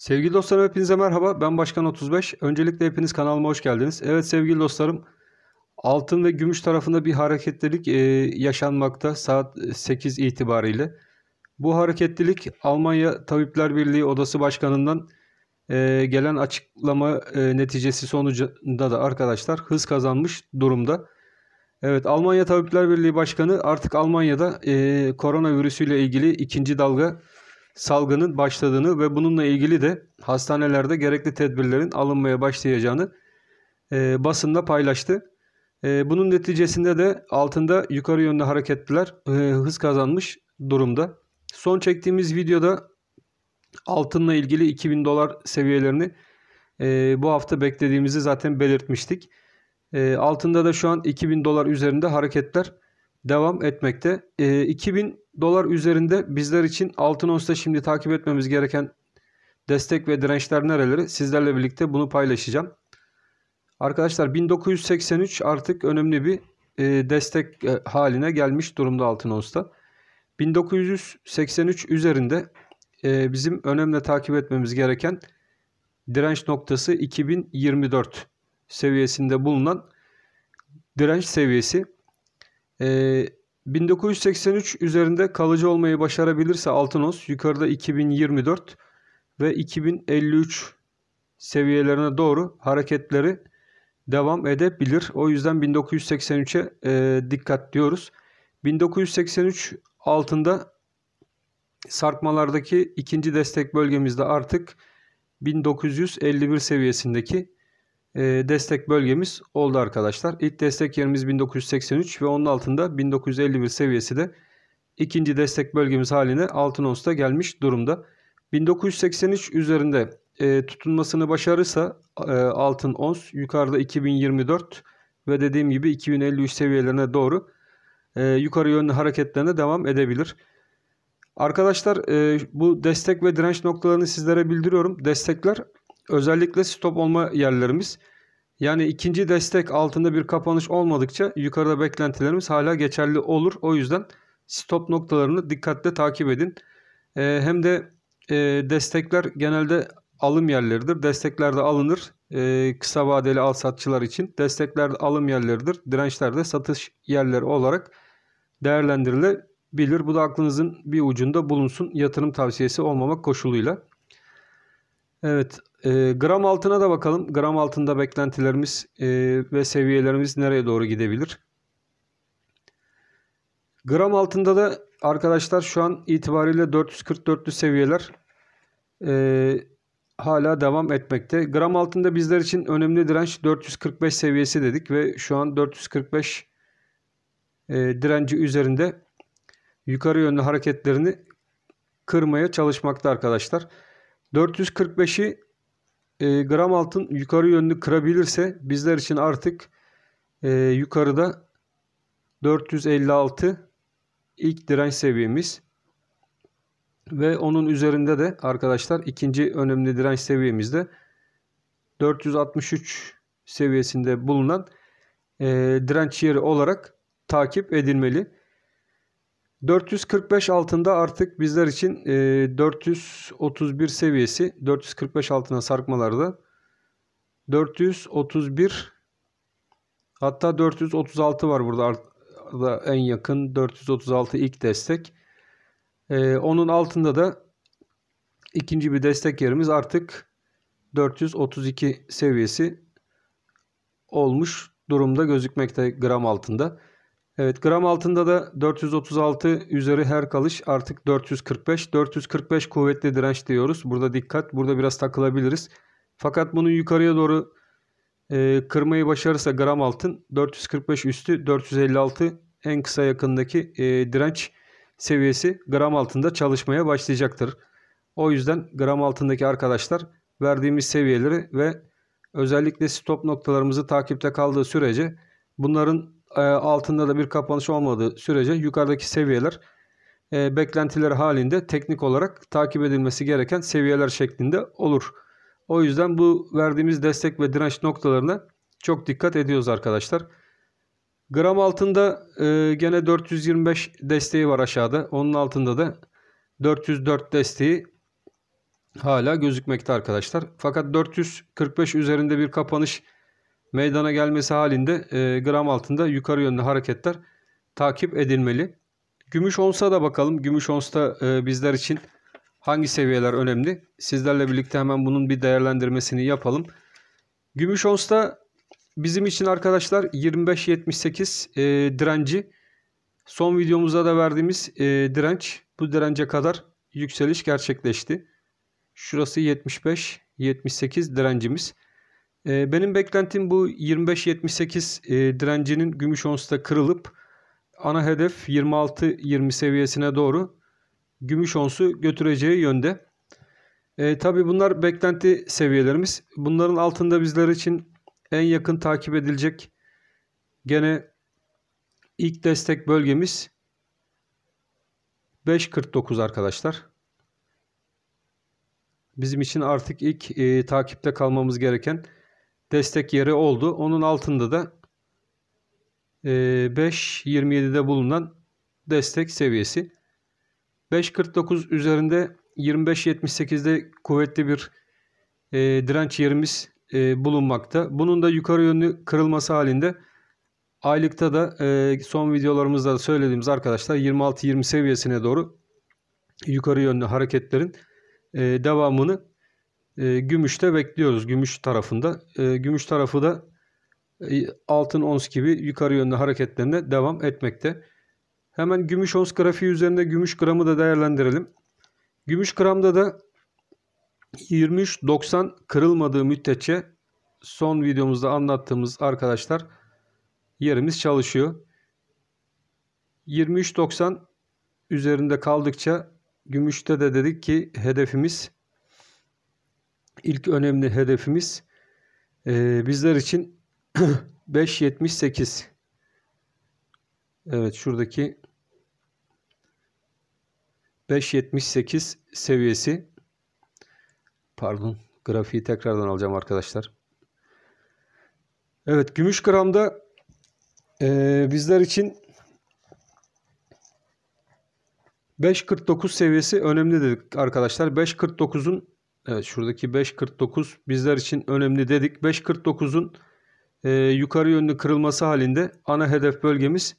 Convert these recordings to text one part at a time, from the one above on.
Sevgili dostlarım hepinize merhaba. Ben Başkan 35. Öncelikle hepiniz kanalıma hoş geldiniz. Evet sevgili dostlarım altın ve gümüş tarafında bir hareketlilik e, yaşanmakta saat 8 e, itibariyle. Bu hareketlilik Almanya Tabipler Birliği Odası Başkanı'ndan e, gelen açıklama e, neticesi sonucunda da arkadaşlar hız kazanmış durumda. Evet Almanya Tabipler Birliği Başkanı artık Almanya'da e, koronavirüsüyle ilgili ikinci dalga salgının başladığını ve bununla ilgili de hastanelerde gerekli tedbirlerin alınmaya başlayacağını e, basında paylaştı. E, bunun neticesinde de altında yukarı yönde hareketler e, hız kazanmış durumda. Son çektiğimiz videoda altınla ilgili 2000 dolar seviyelerini e, bu hafta beklediğimizi zaten belirtmiştik. E, altında da şu an 2000 dolar üzerinde hareketler devam etmekte. E, ee, 2000 dolar üzerinde bizler için altın onsta şimdi takip etmemiz gereken destek ve dirençler nereleri? Sizlerle birlikte bunu paylaşacağım. Arkadaşlar 1983 artık önemli bir e, destek e, haline gelmiş durumda altın onsta. 1983 üzerinde e, bizim önemli takip etmemiz gereken direnç noktası 2024 seviyesinde bulunan direnç seviyesi. Ee, 1983 üzerinde kalıcı olmayı başarabilirse Altınos yukarıda 2024 ve 2053 seviyelerine doğru hareketleri devam edebilir. O yüzden 1983'e e, dikkat diyoruz. 1983 altında sarkmalardaki ikinci destek bölgemizde artık 1951 seviyesindeki ee, destek bölgemiz oldu arkadaşlar. İlk destek yerimiz 1983 ve onun altında 1951 seviyesi de ikinci destek bölgemiz haline altın onsta gelmiş durumda. 1983 üzerinde e, tutunmasını başarırsa e, altın ons yukarıda 2024 ve dediğim gibi 2053 seviyelerine doğru e, yukarı yönlü hareketlerine devam edebilir. Arkadaşlar bu destek ve direnç noktalarını sizlere bildiriyorum. Destekler Özellikle stop olma yerlerimiz yani ikinci destek altında bir kapanış olmadıkça yukarıda beklentilerimiz hala geçerli olur. O yüzden stop noktalarını dikkatle takip edin. E, hem de e, destekler genelde alım yerleridir. Destekler de alınır. E, kısa vadeli al satçılar için destekler de alım yerleridir. Dirençler de satış yerleri olarak değerlendirilebilir. Bu da aklınızın bir ucunda bulunsun yatırım tavsiyesi olmamak koşuluyla. Evet, e, gram altına da bakalım. Gram altında beklentilerimiz e, ve seviyelerimiz nereye doğru gidebilir? Gram altında da arkadaşlar şu an itibariyle 440 seviyeler e, hala devam etmekte. Gram altında bizler için önemli direnç 445 seviyesi dedik ve şu an 445 e, direnci üzerinde yukarı yönlü hareketlerini kırmaya çalışmakta arkadaşlar. 445'i e, gram altın yukarı yönlü kırabilirse bizler için artık e, yukarıda 456 ilk direnç seviyemiz ve onun üzerinde de arkadaşlar ikinci önemli direnç seviyemizde 463 seviyesinde bulunan e, direnç yeri olarak takip edilmeli. 445 altında artık bizler için 431 e, seviyesi 445 altına sarkmalarda 431 hatta 436 var burada en yakın 436 ilk destek. E, onun altında da ikinci bir destek yerimiz artık 432 seviyesi olmuş durumda gözükmekte gram altında. Evet gram altında da 436 üzeri her kalış artık 445. 445 kuvvetli direnç diyoruz. Burada dikkat. Burada biraz takılabiliriz. Fakat bunu yukarıya doğru e, kırmayı başarırsa gram altın 445 üstü 456 en kısa yakındaki e, direnç seviyesi gram altında çalışmaya başlayacaktır. O yüzden gram altındaki arkadaşlar verdiğimiz seviyeleri ve özellikle stop noktalarımızı takipte kaldığı sürece bunların e, altında da bir kapanış olmadığı sürece yukarıdaki seviyeler e, beklentileri halinde teknik olarak takip edilmesi gereken seviyeler şeklinde olur. O yüzden bu verdiğimiz destek ve direnç noktalarına çok dikkat ediyoruz arkadaşlar. Gram altında e, gene 425 desteği var aşağıda. Onun altında da 404 desteği hala gözükmekte arkadaşlar. Fakat 445 üzerinde bir kapanış meydana gelmesi halinde e, gram altında yukarı yönlü hareketler takip edilmeli. Gümüş onsa da bakalım. Gümüş onsta e, bizler için hangi seviyeler önemli? Sizlerle birlikte hemen bunun bir değerlendirmesini yapalım. Gümüş onsta bizim için arkadaşlar 25.78 e, direnci. Son videomuzda da verdiğimiz e, direnç bu dirence kadar yükseliş gerçekleşti. Şurası 75-78 direncimiz. Ee, benim beklentim bu 25-78 e, direncinin gümüş onsta kırılıp ana hedef 26-20 seviyesine doğru gümüş onsu götüreceği yönde. E, tabii bunlar beklenti seviyelerimiz. Bunların altında bizler için en yakın takip edilecek gene ilk destek bölgemiz 5.49 arkadaşlar. Bizim için artık ilk e, takipte kalmamız gereken destek yeri oldu. Onun altında da 5.27'de e, bulunan destek seviyesi. 5.49 üzerinde 25.78'de kuvvetli bir e, direnç yerimiz e, bulunmakta. Bunun da yukarı yönlü kırılması halinde aylıkta da son videolarımızda da söylediğimiz arkadaşlar 26-20 seviyesine doğru yukarı yönlü hareketlerin devamını e, gümüşte bekliyoruz. Gümüş tarafında. E, gümüş tarafı da e, altın ons gibi yukarı yönlü hareketlerine devam etmekte. Hemen gümüş ons grafiği üzerinde gümüş gramı da değerlendirelim. Gümüş gramda da 23.90 kırılmadığı müddetçe son videomuzda anlattığımız arkadaşlar yerimiz çalışıyor. 23.90 üzerinde kaldıkça gümüşte de dedik ki hedefimiz ilk önemli hedefimiz e, bizler için 5.78 Evet şuradaki 5.78 seviyesi pardon grafiği tekrardan alacağım arkadaşlar. Evet gümüş gramda e, bizler için 5.49 seviyesi önemli dedik arkadaşlar. 5.49'un Evet şuradaki 5.49 bizler için önemli dedik. 5.49'un e, yukarı yönlü kırılması halinde ana hedef bölgemiz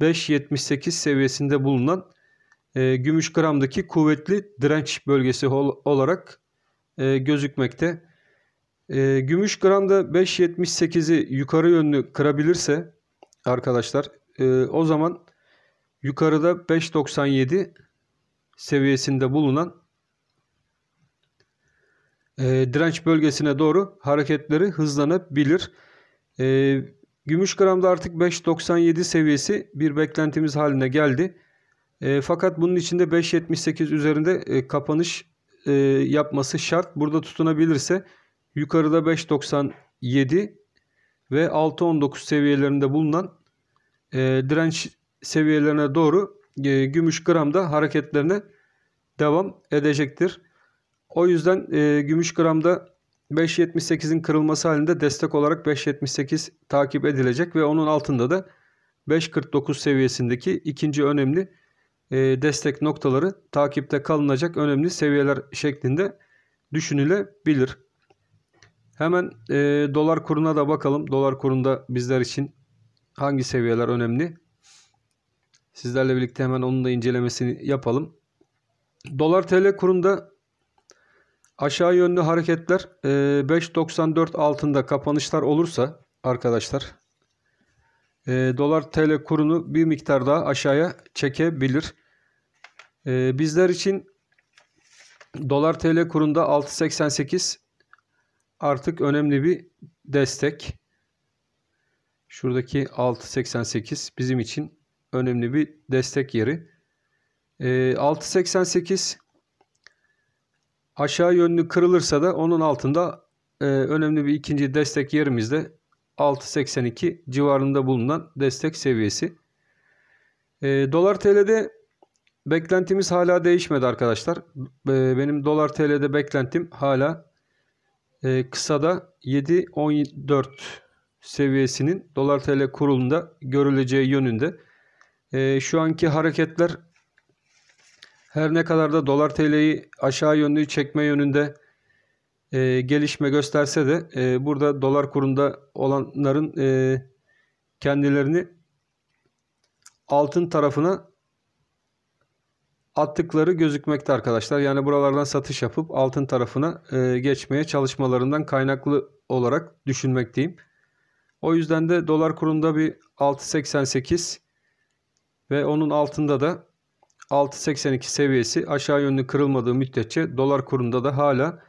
5.78 seviyesinde bulunan e, gümüş gramdaki kuvvetli direnç bölgesi ol, olarak e, gözükmekte. E, gümüş gramda 5.78'i yukarı yönlü kırabilirse arkadaşlar e, o zaman yukarıda 5.97 seviyesinde bulunan e, direnç bölgesine doğru hareketleri hızlanabilir. E, gümüş gramda artık 5.97 seviyesi bir beklentimiz haline geldi. E, fakat bunun içinde 5.78 üzerinde e, kapanış e, yapması şart. Burada tutunabilirse yukarıda 5.97 ve 6.19 seviyelerinde bulunan e, direnç seviyelerine doğru e, gümüş gramda hareketlerine devam edecektir. O yüzden e, gümüş gramda 5.78'in kırılması halinde destek olarak 5.78 takip edilecek ve onun altında da 5.49 seviyesindeki ikinci önemli e, destek noktaları takipte kalınacak önemli seviyeler şeklinde düşünülebilir. Hemen e, dolar kuruna da bakalım. Dolar kurunda bizler için hangi seviyeler önemli? Sizlerle birlikte hemen onun da incelemesini yapalım. Dolar TL kurunda Aşağı yönlü hareketler 5.94 e, altında kapanışlar olursa arkadaşlar e, dolar TL kurunu bir miktar daha aşağıya çekebilir. E, bizler için dolar TL kurunda 6.88 artık önemli bir destek. Şuradaki 6.88 bizim için önemli bir destek yeri. 6.88 Aşağı yönlü kırılırsa da onun altında e, önemli bir ikinci destek yerimizde 6.82 civarında bulunan destek seviyesi. E, Dolar TL'de beklentimiz hala değişmedi arkadaşlar. E, benim Dolar TL'de beklentim hala e, kısada 7.14 seviyesinin Dolar TL kurulunda görüleceği yönünde. E, şu anki hareketler her ne kadar da dolar TL'yi aşağı yönlü çekme yönünde e, gelişme gösterse de e, burada dolar kurunda olanların e, kendilerini altın tarafına attıkları gözükmekte arkadaşlar. Yani buralardan satış yapıp altın tarafına e, geçmeye çalışmalarından kaynaklı olarak düşünmekteyim. O yüzden de dolar kurunda bir 6.88 ve onun altında da 6.82 seviyesi aşağı yönlü kırılmadığı müddetçe dolar kurunda da hala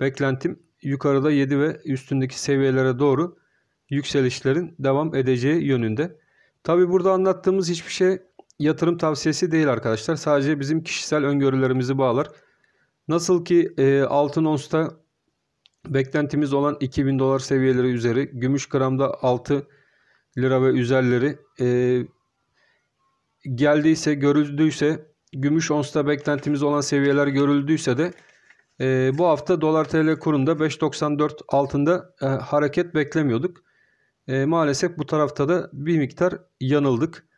beklentim yukarıda 7 ve üstündeki seviyelere doğru yükselişlerin devam edeceği yönünde. Tabi burada anlattığımız hiçbir şey yatırım tavsiyesi değil arkadaşlar. Sadece bizim kişisel öngörülerimizi bağlar. Nasıl ki e, altın onsta beklentimiz olan 2000 dolar seviyeleri üzeri, gümüş gramda 6 lira ve üzerleri e, geldiyse, görüldüyse, gümüş onsta beklentimiz olan seviyeler görüldüyse de e, bu hafta dolar tl kurunda 5.94 altında e, hareket beklemiyorduk. E, maalesef bu tarafta da bir miktar yanıldık.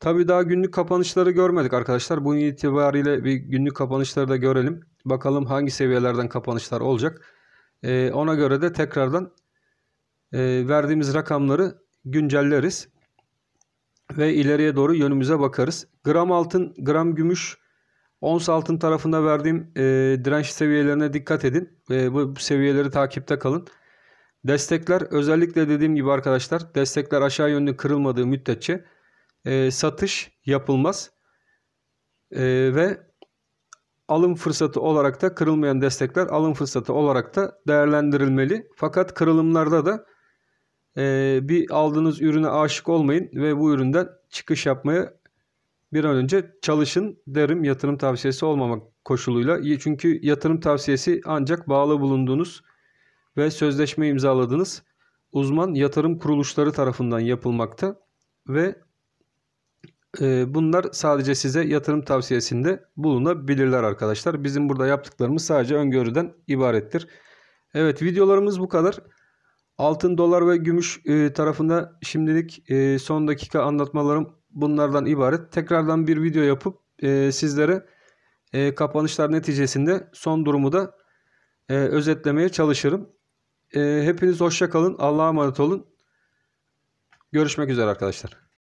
Tabi daha günlük kapanışları görmedik arkadaşlar. Bunun itibariyle bir günlük kapanışları da görelim. Bakalım hangi seviyelerden kapanışlar olacak. E, ona göre de tekrardan e, verdiğimiz rakamları güncelleriz ve ileriye doğru yönümüze bakarız. Gram altın, gram gümüş, ons altın tarafında verdiğim e, direnç seviyelerine dikkat edin. E, bu seviyeleri takipte kalın. Destekler özellikle dediğim gibi arkadaşlar destekler aşağı yönlü kırılmadığı müddetçe e, satış yapılmaz. E, ve alım fırsatı olarak da kırılmayan destekler alım fırsatı olarak da değerlendirilmeli. Fakat kırılımlarda da ee, bir aldığınız ürüne aşık olmayın ve bu üründen çıkış yapmaya bir an önce çalışın derim yatırım tavsiyesi olmamak koşuluyla. Çünkü yatırım tavsiyesi ancak bağlı bulunduğunuz ve sözleşme imzaladığınız uzman yatırım kuruluşları tarafından yapılmakta ve e, bunlar sadece size yatırım tavsiyesinde bulunabilirler arkadaşlar. Bizim burada yaptıklarımız sadece öngörüden ibarettir. Evet videolarımız bu kadar. Altın, dolar ve gümüş e, tarafında şimdilik e, son dakika anlatmalarım bunlardan ibaret. Tekrardan bir video yapıp e, sizlere e, kapanışlar neticesinde son durumu da e, özetlemeye çalışırım. E, hepiniz hoşça kalın. Allah'a emanet olun. Görüşmek üzere arkadaşlar.